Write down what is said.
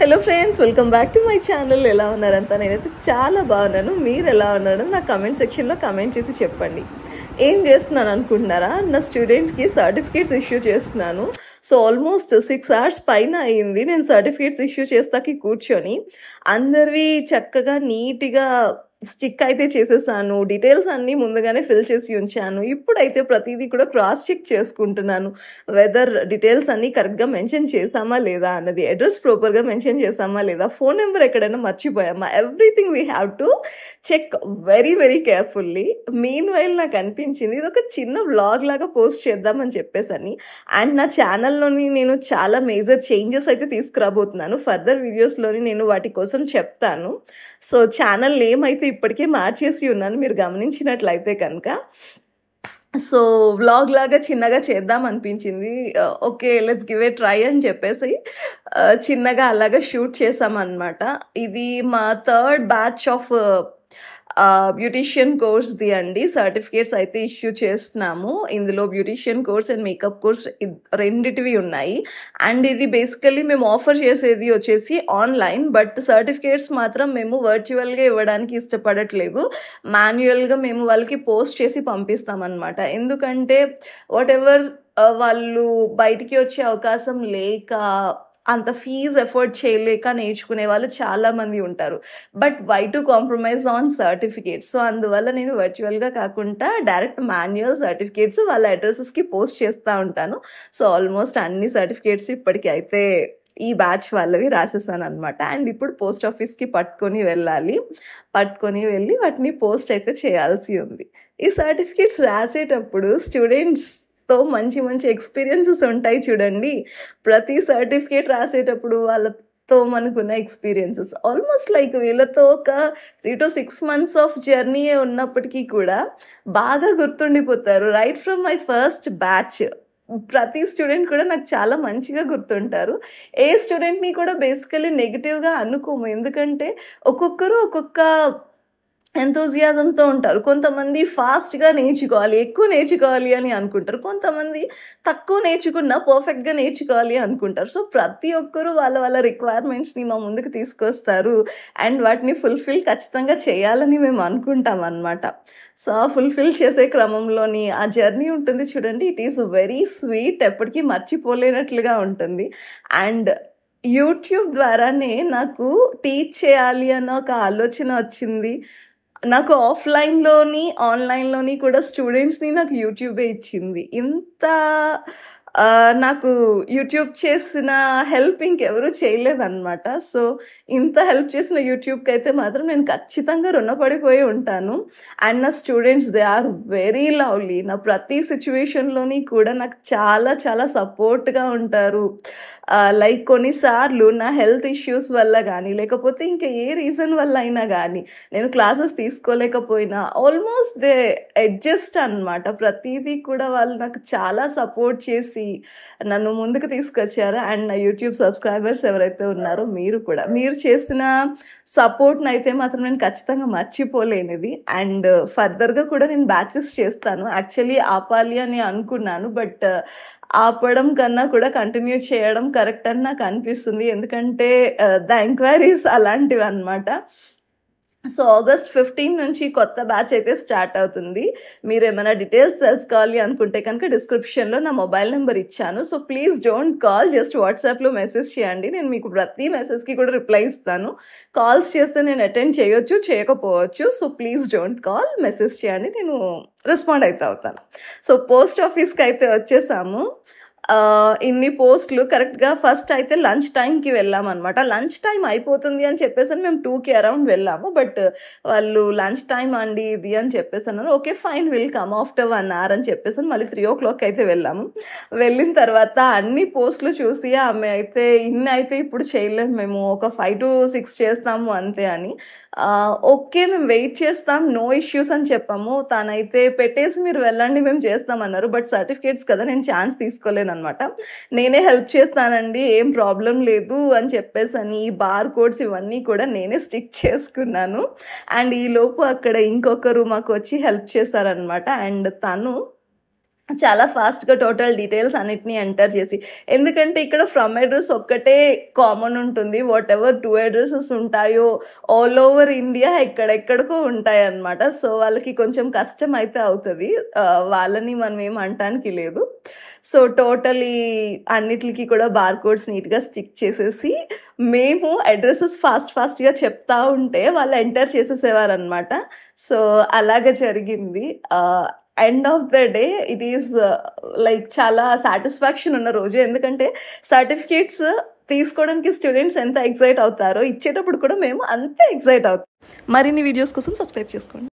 hello friends welcome back to my channel ఎలా ఉన్నారంతా నేనైతే చాలా బాగున్నాను మీరు ఎలా ఉన్నారో నా కమెంట్ సెక్షన్లో కమెంట్ చేసి చెప్పండి ఏం చేస్తున్నాను అనుకుంటున్నారా నా స్టూడెంట్స్కి సర్టిఫికేట్స్ ఇష్యూ చేస్తున్నాను సో ఆల్మోస్ట్ సిక్స్ అవర్స్ పైన అయింది నేను సర్టిఫికేట్స్ ఇష్యూ చేస్తాకి కూర్చొని అందరివి చక్కగా నీట్గా స్టిక్ అయితే చేసేసాను డీటెయిల్స్ అన్నీ ముందుగానే ఫిల్ చేసి ఉంచాను ఇప్పుడైతే ప్రతిదీ కూడా క్రాస్ చెక్ చేసుకుంటున్నాను వెదర్ డీటెయిల్స్ అన్నీ కరెక్ట్గా మెన్షన్ చేసామా లేదా అన్నది అడ్రస్ ప్రాపర్గా మెన్షన్ చేసామా లేదా ఫోన్ నెంబర్ ఎక్కడైనా మర్చిపోయామా everything we have to check very very carefully meanwhile నాకు అనిపించింది ఇది ఒక చిన్న వ్లాగ్ లాగా పోస్ట్ చేద్దామని చెప్పేసని అండ్ నా ఛానల్లోని నేను చాలా మేజర్ చేంజెస్ అయితే తీసుకురాబోతున్నాను ఫర్దర్ వీడియోస్లోని నేను వాటి కోసం చెప్తాను సో ఛానల్ నేమ్ అయితే అయితే ఇప్పటికే మార్చేసి ఉన్నాను మీరు గమనించినట్లయితే కనుక సో వ్లాగ్ లాగా చిన్నగా చేద్దాం అనిపించింది okay let's give a try అని చెప్పేసి చిన్నగా అలాగా షూట్ చేసామన్నమాట ఇది మా థర్డ్ బ్యాచ్ ఆఫ్ బ్యూటీషియన్ కోర్స్ది అండి సర్టిఫికేట్స్ అయితే ఇష్యూ చేస్తున్నాము ఇందులో beautician course and makeup course రెండిటివి ఉన్నాయి అండ్ ఇది బేసికలీ మేము ఆఫర్ చేసేది వచ్చేసి ఆన్లైన్ బట్ సర్టిఫికేట్స్ మాత్రం మేము వర్చువల్గా ఇవ్వడానికి ఇష్టపడట్లేదు మాన్యువల్గా మేము వాళ్ళకి పోస్ట్ చేసి పంపిస్తామన్నమాట ఎందుకంటే వాట్ ఎవర్ వాళ్ళు బయటికి వచ్చే అవకాశం లేక అంత ఫీజ్ ఎఫర్ట్ చేయలేక నేర్చుకునే వాళ్ళు చాలామంది ఉంటారు but why to compromise on certificates so అందువల్ల నేను వర్చువల్గా కాకుండా డైరెక్ట్ మాన్యువల్ సర్టిఫికేట్స్ వాళ్ళ అడ్రసెస్కి పోస్ట్ చేస్తూ ఉంటాను సో ఆల్మోస్ట్ అన్ని సర్టిఫికేట్స్ ఇప్పటికీ అయితే ఈ బ్యాచ్ వాళ్ళవి రాసేసాను అనమాట అండ్ ఇప్పుడు పోస్ట్ ఆఫీస్కి పట్టుకొని వెళ్ళాలి పట్టుకొని వెళ్ళి వాటిని పోస్ట్ అయితే చేయాల్సి ఉంది ఈ సర్టిఫికేట్స్ రాసేటప్పుడు స్టూడెంట్స్ తో మంచి మంచి ఎక్స్పీరియన్సెస్ ఉంటాయి చూడండి ప్రతి సర్టిఫికేట్ రాసేటప్పుడు వాళ్ళ తో మనకున్న ఎక్స్పీరియన్సెస్ ఆల్మోస్ట్ లైక్ వీళ్ళతో ఒక three to six months of journey ఉన్నప్పటికీ కూడా బాగా గుర్తుండిపోతారు right from my first batch ప్రతి స్టూడెంట్ కూడా నాకు చాలా మంచిగా గుర్తుంటారు ఏ స్టూడెంట్ని కూడా బేసికలీ నెగిటివ్గా అనుకోము ఎందుకంటే ఒక్కొక్కరు ఒక్కొక్క ఎంతోజియాజంతో ఉంటారు కొంతమంది ఫాస్ట్గా నేర్చుకోవాలి ఎక్కువ నేర్చుకోవాలి అని అనుకుంటారు కొంతమంది తక్కువ నేర్చుకున్నా పర్ఫెక్ట్గా నేర్చుకోవాలి అనుకుంటారు సో ప్రతి ఒక్కరూ వాళ్ళ వాళ్ళ రిక్వైర్మెంట్స్ని మా ముందుకు తీసుకొస్తారు అండ్ వాటిని ఫుల్ఫిల్ ఖచ్చితంగా చేయాలని మేము అనుకుంటాం అనమాట సో ఆ ఫుల్ఫిల్ చేసే క్రమంలోని ఆ జర్నీ ఉంటుంది చూడండి ఇట్ ఈస్ వెరీ స్వీట్ ఎప్పటికీ మర్చిపోలేనట్లుగా ఉంటుంది అండ్ యూట్యూబ్ ద్వారానే నాకు టీచ్ చేయాలి అన్న ఒక ఆలోచన వచ్చింది నాకు ఆఫ్లైన్లోని ఆన్లైన్లోని కూడా స్టూడెంట్స్ని నాకు యూట్యూబే ఇచ్చింది ఇంత నాకు యూట్యూబ్ చేసిన హెల్ప్ ఇంకెవరూ చేయలేదన్నమాట సో ఇంత హెల్ప్ చేసిన యూట్యూబ్కి అయితే మాత్రం నేను ఖచ్చితంగా రుణపడిపోయి ఉంటాను అండ్ నా students they are very lovely నా ప్రతి సిచ్యువేషన్లోని కూడా నాకు చాలా చాలా సపోర్ట్గా ఉంటారు లైక్ కొన్నిసార్లు నా హెల్త్ ఇష్యూస్ వల్ల కానీ లేకపోతే ఇంకా ఏ రీజన్ వల్ల అయినా కానీ నేను క్లాసెస్ తీసుకోలేకపోయినా ఆల్మోస్ట్ దే అడ్జస్ట్ అనమాట ప్రతిదీ కూడా వాళ్ళు నాకు చాలా సపోర్ట్ చేసి నన్ను ముందుకు తీసుకొచ్చారు అండ్ నా యూట్యూబ్ సబ్స్క్రైబర్స్ ఎవరైతే ఉన్నారో మీరు కూడా మీరు చేసిన సపోర్ట్ని అయితే మాత్రం నేను ఖచ్చితంగా మర్చిపోలేనిది అండ్ ఫర్దర్గా కూడా నేను బ్యాచెస్ చేస్తాను యాక్చువల్లీ ఆపాలి అని అనుకున్నాను బట్ ఆపడం కన్నా కూడా కంటిన్యూ చేయడం కరెక్ట్ అని నాకు అనిపిస్తుంది ఎందుకంటే ద ఎంక్వైరీస్ అలాంటివి అనమాట సో ఆగస్ట్ ఫిఫ్టీన్ నుంచి కొత్త బ్యాచ్ అయితే స్టార్ట్ అవుతుంది మీరు ఏమైనా డీటెయిల్స్ తెలుసుకోవాలి అనుకుంటే కనుక డిస్క్రిప్షన్లో నా మొబైల్ నెంబర్ ఇచ్చాను so please don't call just వాట్సాప్లో మెసేజ్ చేయండి నేను మీకు ప్రతి మెసేజ్కి కూడా రిప్లై ఇస్తాను కాల్స్ చేస్తే నేను అటెండ్ చేయొచ్చు చేయకపోవచ్చు so please don't call message చేయండి నేను రెస్పాండ్ అయితే అవుతాను సో పోస్ట్ ఆఫీస్కి అయితే వచ్చేసాము ఇన్ని పోస్ట్లు కరెక్ట్గా ఫస్ట్ అయితే లంచ్ టైంకి వెళ్ళాం అనమాట లంచ్ టైం అయిపోతుంది అని చెప్పేసి మేము టూకి అరౌండ్ వెళ్ళాము బట్ వాళ్ళు లంచ్ టైం అండి ఇది అని చెప్పేసి అన్నారు okay fine will come after one hour అని చెప్పేసి మళ్ళీ త్రీ ఓ క్లాక్ అయితే వెళ్ళాము వెళ్ళిన తర్వాత అన్ని పోస్ట్లు చూసి ఆమె అయితే ఇన్ని అయితే ఇప్పుడు చేయలేము మేము ఒక ఫైవ్ టు సిక్స్ చేస్తాము అంతే అని ఓకే మేము వెయిట్ చేస్తాం నో ఇష్యూస్ అని చెప్పాము తనైతే పెట్టేసి మీరు వెళ్ళండి మేము చేస్తామన్నారు బట్ సర్టిఫికేట్స్ కదా నేను ఛాన్స్ తీసుకోలేను అనమాట నేనే హెల్ప్ చేస్తానండి ఏం ప్రాబ్లం లేదు అని చెప్పేసి అని ఈ బార్ కోడ్స్ ఇవన్నీ కూడా నేనే స్టిక్ చేసుకున్నాను అండ్ ఈలోపు అక్కడ ఇంకొకరు మాకు వచ్చి హెల్ప్ చేశారనమాట అండ్ తను చాలా ఫాస్ట్గా టోటల్ డీటెయిల్స్ అన్నిటినీ ఎంటర్ చేసి ఎందుకంటే ఇక్కడ ఫ్రమ్ అడ్రస్ ఒక్కటే కామన్ ఉంటుంది వాట్ ఎవర్ టూ అడ్రస్సెస్ ఉంటాయో ఆల్ ఓవర్ ఇండియా ఎక్కడెక్కడికో ఉంటాయి అన్నమాట సో వాళ్ళకి కొంచెం కష్టం అయితే అవుతుంది వాళ్ళని మనం ఏం అంటానికి లేదు సో టోటలీ అన్నిటికి కూడా బార్కోడ్స్ నీట్గా స్టిక్ చేసేసి మేము అడ్రస్సెస్ ఫాస్ట్ ఫాస్ట్గా చెప్తా ఉంటే వాళ్ళు ఎంటర్ చేసేసేవారు అనమాట సో అలాగ జరిగింది end of the day it is like చాలా సాటిస్ఫాక్షన్ ఉన్న రోజు ఎందుకంటే సర్టిఫికేట్స్ తీసుకోవడానికి స్టూడెంట్స్ ఎంత ఎక్సైట్ అవుతారో ఇచ్చేటప్పుడు కూడా మేము అంతే ఎక్సైట్ అవుతాం మరిన్ని వీడియోస్ కోసం సబ్స్క్రైబ్ చేసుకోండి